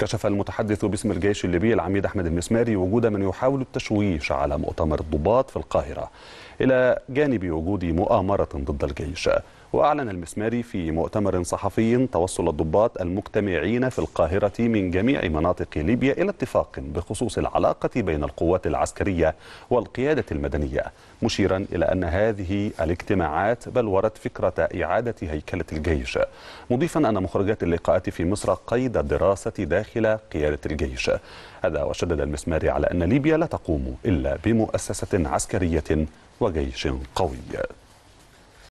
كشف المتحدث باسم الجيش الليبي العميد أحمد المسماري وجود من يحاول التشويش على مؤتمر الضباط في القاهرة إلى جانب وجود مؤامرة ضد الجيش وأعلن المسماري في مؤتمر صحفي توصل الضباط المجتمعين في القاهرة من جميع مناطق ليبيا إلى اتفاق بخصوص العلاقة بين القوات العسكرية والقيادة المدنية مشيرا إلى أن هذه الاجتماعات بلورت فكرة إعادة هيكلة الجيش مضيفا أن مخرجات اللقاءات في مصر قيد الدراسة داخل قيادة الجيش هذا وشدد المسماري على أن ليبيا لا تقوم إلا بمؤسسة عسكرية وجيش قوي